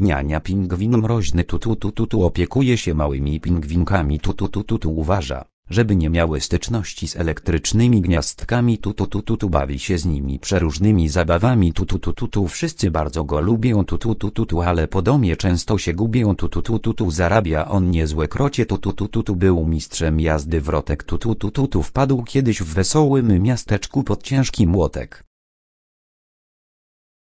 Niania pingwin mroźny tutu tutu tu, tu opiekuje się małymi pingwinkami tutu tutu tu, tu uważa, żeby nie miały styczności z elektrycznymi gniazdkami tutu tutu tu, bawi się z nimi przeróżnymi zabawami tutu tutu tu, wszyscy bardzo go lubią tutu tutu tu, ale po domie często się gubią tutu tutu tu, zarabia on niezłe krocie tutu tutu tu, był mistrzem jazdy wrotek tutu tutu tu, wpadł kiedyś w wesołym miasteczku pod ciężki młotek